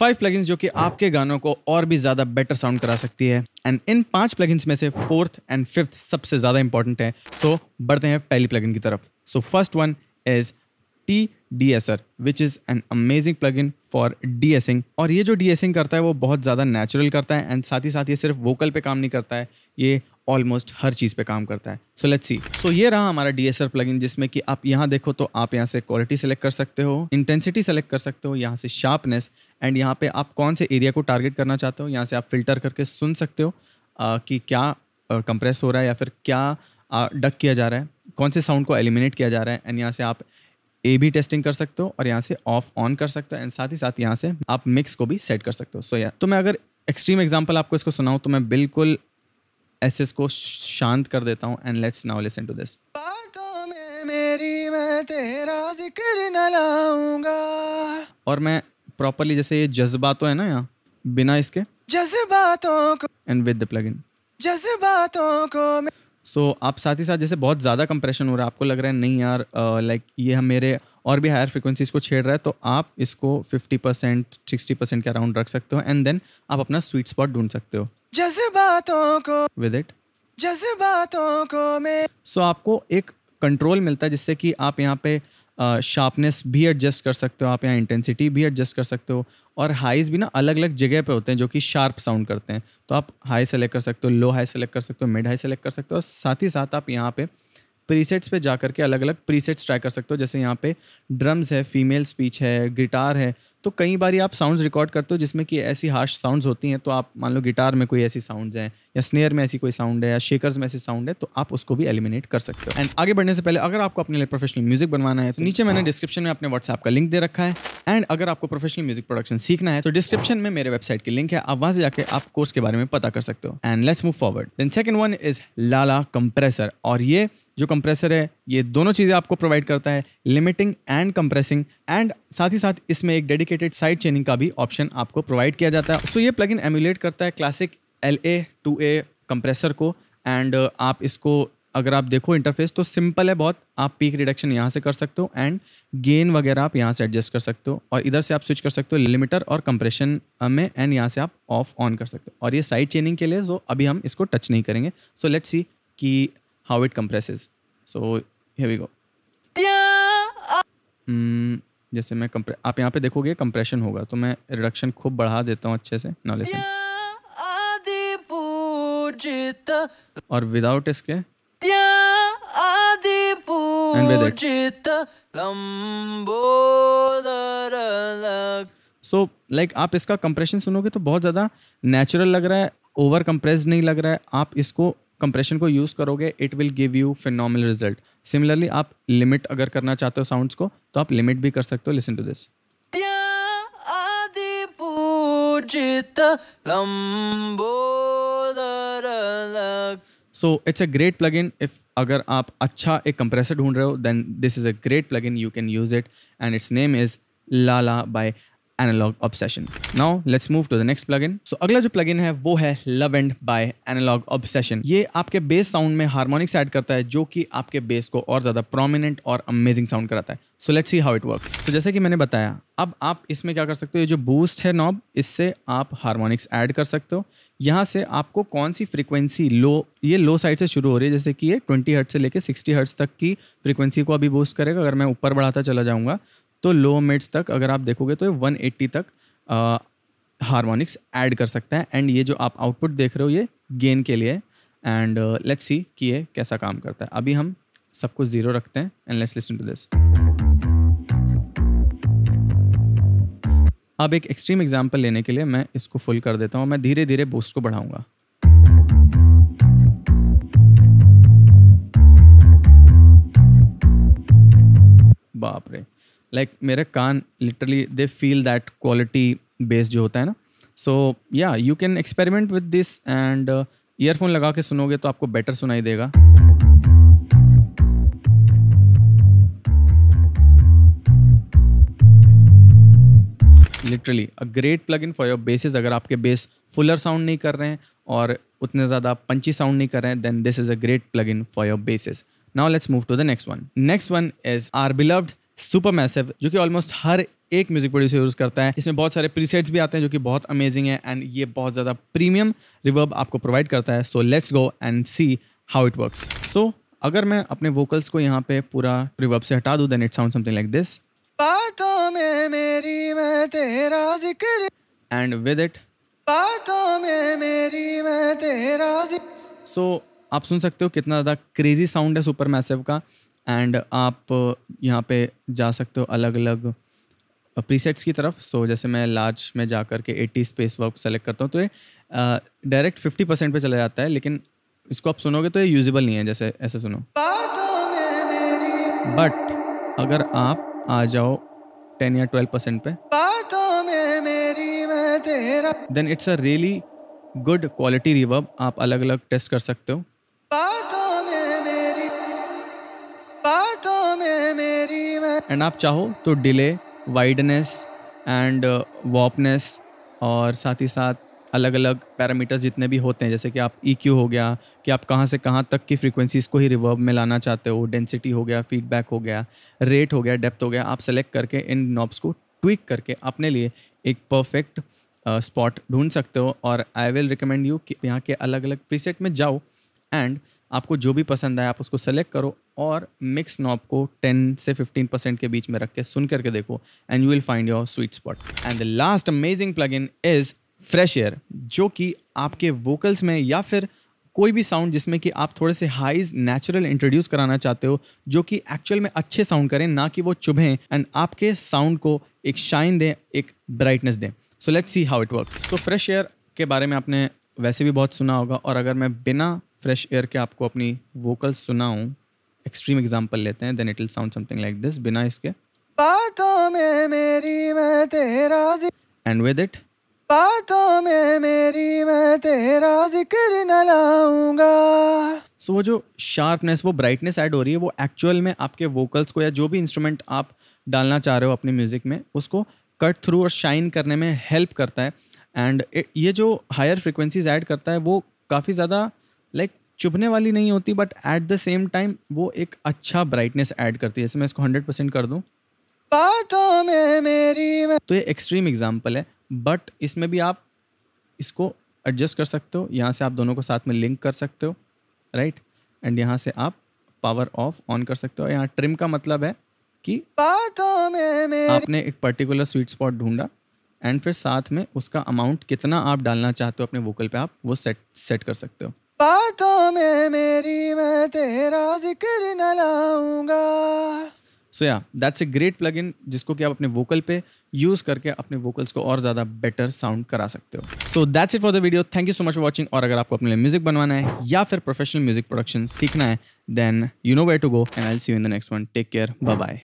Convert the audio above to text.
Five plugins जो कि आपके गानों को और भी ज़्यादा बेटर साउंड करा सकती है एंड इन पांच प्लगइन्स में से फोर्थ एंड फिफ्थ सबसे ज़्यादा इंपॉर्टेंट है तो so, बढ़ते हैं पहली प्लगइन की तरफ so first one is T D esser which is an amazing plug in for de essing और ये जो डी एसिंग करता है वो बहुत ज़्यादा नेचुरल करता है एंड साथ ही साथ ये सिर्फ वोकल पे काम नहीं करता है ये ऑलमोस्ट हर चीज़ पे काम करता है सो लेट्स सी सो ये रहा हमारा डी एस प्लगइन जिसमें कि आप यहाँ देखो तो आप यहाँ से क्वालिटी सेलेक्ट कर सकते हो इंटेंसिटी सेलेक्ट कर सकते हो यहाँ से शार्पनेस एंड यहाँ पे आप कौन से एरिया को टारगेट करना चाहते हो यहाँ से आप फिल्टर करके सुन सकते हो आ, कि क्या कंप्रेस हो रहा है या फिर क्या डक किया जा रहा है कौन से साउंड को एलिमिनेट किया जा रहा है एंड यहाँ से आप ए बी टेस्टिंग कर सकते हो और यहाँ से ऑफ ऑन कर सकते हो एंड साथ ही साथ यहाँ से आप मिक्स को भी सेट कर सकते हो सो so, या yeah. तो मैं अगर एक्सट्रीम एग्जाम्पल आपको इसको सुनाऊँ तो मैं बिल्कुल ऐसे इसको शांत कर देता हूँ and let's now listen to this मेरी मैं तेरा जिक्र न लाऊंगा और मैं प्रॉपरली जैसे ये जज्बा तो है ना यहाँ बिना इसके जज्बातों को and with the plug in जज्बातों को सो so, आप साथ ही साथ जैसे बहुत ज़्यादा कंप्रेशन हो रहा है आपको लग रहा है नहीं यार लाइक ये हम मेरे और भी हायर फ्रिक्वेंसीज को छेड़ रहा है तो आप इसको 50 परसेंट सिक्सटी परसेंट के अराउंड रख सकते हो एंड देन आप अपना स्वीट स्पॉट ढूंढ सकते हो जैसे जज्बातों को विद इट जज्बातों को मैं सो so, आपको एक कंट्रोल मिलता है जिससे कि आप यहाँ पे शार्पनेस भी एडजस्ट कर सकते हो आप यहाँ इंटेंसिटी भी एडजस्ट कर सकते हो और हाइज़ भी ना अलग अलग जगह पे होते हैं जो कि शार्प साउंड करते हैं तो आप हाई सेलेक्ट कर सकते हो लो हाई सेलेक्ट कर सकते हो मिड हाई सेलेक्ट कर सकते हो और साथ ही साथ आप यहाँ पे प्रीसेट्स पे जा करके अलग अलग प्रीसेट्स ट्राई कर सकते हो जैसे यहाँ पे ड्रम्स है फीमेल स्पीच है गिटार है तो कई बार आप साउंड्स रिकॉर्ड करते हो जिसमें कि ऐसी हार्श साउंड्स होती हैं तो आप मान लो गिटार में कोई ऐसी साउंड्स हैं या स्नेयर में ऐसी कोई साउंड है या शेकर्स में ऐसी साउंड है तो आप उसको भी एलिमिनेट कर सकते हो एंड आगे बढ़ने से पहले अगर आपको अपने लिए प्रोफेशनल म्यूजिक बनवाना है तो नीचे मैंने डिस्क्रिप्शन हाँ। में अपने व्हाट्सएप का लिंक दे रखा है एंड अगर आपको प्रोफेशनल म्यूजिक प्रोडक्शन सीखना है तो डिस्क्रिप्शन में मेरे वेबसाइट की लिंक है आप वहाँ से जाकर आप कोर्स के बारे में पता कर सकते हो and let's move forward then second one is lala compressor और ये जो कंप्रेसर है ये दोनों चीज़ें आपको प्रोवाइड करता है लिमिटिंग एंड कंप्रेसिंग एंड साथ ही साथ इसमें एक डेडिकेटेड साइड चेनिंग का भी ऑप्शन आपको प्रोवाइड किया जाता है सो ये प्लग इन एम्यूलेट करता है classic L A two A compressor को एंड uh, आप इसको अगर आप देखो इंटरफेस तो सिंपल है बहुत आप पीक रिडक्शन यहाँ से कर सकते हो एंड गेन वगैरह आप यहाँ से एडजस्ट कर सकते हो और इधर से आप स्विच कर सकते हो लिमिटर और कंप्रेशन uh, में एंड यहाँ से आप ऑफ ऑन कर सकते हो और ये साइड चेनिंग के लिए सो अभी हम इसको टच नहीं करेंगे सो लेट्स सी कि how it compresses so here we go जैसे मैं कंप्रे आप यहाँ पे देखोगे कंप्रेशन होगा तो मैं रिडक्शन खूब बढ़ा देता हूँ अच्छे से नॉलेज और विदाउट इसके सो लाइक so, like, आप इसका कंप्रेशन सुनोगे तो बहुत ज़्यादा नेचुरल लग रहा है ओवर कंप्रेस नहीं लग रहा है आप इसको कंप्रेशन को यूज़ करोगे it will give you phenomenal result similarly आप लिमिट अगर करना चाहते हो साउंड्स को तो आप लिमिट भी कर सकते हो listen to this so it's a great plug in if अगर आप अच्छा एक कंप्रेसर ढूंढ रहे हो then this is a great plug in you can use it and its name is LaLa by Analog Obsession now let's move to the next plugin so अगला जो plugin है वो है love and by Analog Obsession ये आपके bass sound में harmonics add करता है जो कि आपके बेस को और ज्यादा प्रोमिनेंट और अमेजिंग साउंड कराता है so let's see how it works तो जैसे कि मैंने बताया अब आप इसमें क्या कर सकते हो ये जो बूस्ट है नॉब इससे आप हार्मोनिक्स ऐड कर सकते हो यहाँ से आपको कौन सी फ्रीक्वेंसी लो ये लो साइड से शुरू हो रही है जैसे कि ये 20 हर्ट्ज से लेके 60 हर्ट्ज तक की फ्रीक्वेंसी को अभी बूस्ट करेगा अगर मैं ऊपर बढ़ाता चला जाऊँगा तो लो मिड्स तक अगर आप देखोगे तो ये एट्टी तक हारमोनिक्स ऐड कर सकते हैं एंड ये जो आप आउटपुट देख रहे हो ये गेन के लिए एंड लेट्स सी कि ये कैसा काम करता है अभी हम सब कुछ ज़ीरो रखते हैं and let's listen to this अब एक एक्सट्रीम एग्जाम्पल लेने के लिए मैं इसको फुल कर देता हूँ मैं धीरे धीरे बूस्ट को बढ़ाऊँगा लाइक मेरे कान literally they feel that quality bass जो होता है ना so yeah you can experiment with this and earphone लगा के सुनोगे तो आपको बेटर सुनाई देगा literally a great plug in for your basses अगर आपके बेस फुलर साउंड नहीं कर रहे हैं और उतने ज़्यादा पंची साउंड नहीं कर रहे हैं then this is a great plug in for your basses now let's move to the next one next one is our beloved super massive जो कि ऑलमोस्ट हर एक म्यूजिक प्रोड्यूसर यूज़ करता है इसमें बहुत सारे प्रीसेट्स भी आते हैं जो कि बहुत अमेजिंग है एंड ये बहुत ज़्यादा प्रीमियम रिवर्ब आपको प्रोवाइड करता है so let's go and see how it works so अगर मैं अपने वोकल्स को यहाँ पे पूरा रिवर्ब से हटा दूँ then it sound something like this बातों में मेरी मैं तेरा जिक्र एंड विद इट बातों में मेरी मैं तेरा सो so, आप सुन सकते हो कितना ज़्यादा क्रेजी साउंड है सुपर मैसेव का एंड आप uh, यहाँ पे जा सकते हो अलग अलग प्रीसेट्स की तरफ सो so, जैसे मैं लार्ज में जा कर के एट्टी स्पेस वर्क सेलेक्ट करता हूँ तो ये डायरेक्ट फिफ्टी परसेंट पर चला जाता है लेकिन इसको आप सुनोगे तो ये यूजेबल नहीं है जैसे ऐसे सुनो बट अगर आप आ जाओ टेन या ट्वेल्व परसेंट पे then it's a really good quality reverb आप अलग अलग टेस्ट कर सकते हो एंड आप चाहो तो डिले वाइडनेस एंड वॉपनेस और साथ ही साथ अलग अलग पैरामीटर्स जितने भी होते हैं जैसे कि आप ई e हो गया कि आप कहाँ से कहाँ तक की फ्रिक्वेंसीज़ को ही रिवर्ब में लाना चाहते हो डेंसिटी हो गया फीडबैक हो गया रेट हो गया डेप्थ हो गया आप सेलेक्ट करके इन नॉब्स को ट्विक करके अपने लिए एक परफेक्ट स्पॉट ढूंढ सकते हो और आई विल रिकमेंड यू कि यहाँ के अलग अलग प्रीसेट में जाओ एंड आपको जो भी पसंद आए आप उसको सेलेक्ट करो और मिक्स नॉब को 10 से 15 परसेंट के बीच में रख के सुन करके देखो and you will find your sweet spot and the last amazing plug in is fresh air जो कि आपके वोकल्स में या फिर कोई भी साउंड जिसमें कि आप थोड़े से हाइज नेचुरल इंट्रोड्यूस कराना चाहते हो जो कि एक्चुअल में अच्छे साउंड करें ना कि वो चुभें एंड आपके साउंड को एक शाइन दें एक ब्राइटनेस दें so let's see how it works तो फ्रेश एयर के बारे में आपने वैसे भी बहुत सुना होगा और अगर मैं बिना फ्रेश एयर के आपको अपनी वोकल्स सुनाऊँ एक्सट्रीम एग्जाम्पल लेते हैं then it will sound something like this बिना इसके बातों में मेरी मैं तेरा एंड विद इट बातों में मेरी मैं तेरा जिक्र न लाऊंगा सो so, वो जो शार्पनेस वो ब्राइटनेस ऐड हो रही है वो एक्चुअल में आपके वोकल्स को या जो भी इंस्ट्रूमेंट आप डालना चाह रहे हो अपने म्यूज़िक में उसको कट थ्रू और शाइन करने में हेल्प करता है एंड ये जो हायर फ्रिक्वेंसीज ऐड करता है वो काफ़ी ज़्यादा लाइक चुभने वाली नहीं होती but at the same time वो एक अच्छा ब्राइटनेस ऐड करती है जैसे मैं इसको हंड्रेड परसेंट कर दूँ बातों में मेरी में। तो ये एक्सट्रीम एग्जाम्पल है बट इसमें भी आप इसको एडजस्ट कर सकते हो यहाँ से आप दोनों को साथ में लिंक कर सकते हो राइट एंड यहाँ से आप पावर ऑफ ऑन कर सकते हो यहाँ ट्रिम का मतलब है कि बातों में मेरी आपने एक पर्टिकुलर स्वीट स्पॉट ढूंढा एंड फिर साथ में उसका अमाउंट कितना आप डालना चाहते हो अपने वोकल पे आप वो सेट सेट कर सकते हो बातों में मेरी मैं तेरा जिक्र न लाऊंगा so yeah that's a great plug in जिसको कि आप अपने वोकल पे यूज़ करके अपने वोकल्स को और ज़्यादा बेटर साउंड करा सकते हो so that's it for the video thank you so much for watching और अगर आपको अपने लिए म्यूजिक बनवाना है या फिर प्रोफेशनल म्यूजिक प्रोडक्शन सीखना है then you know way to go and I see you in the next one take care bye bye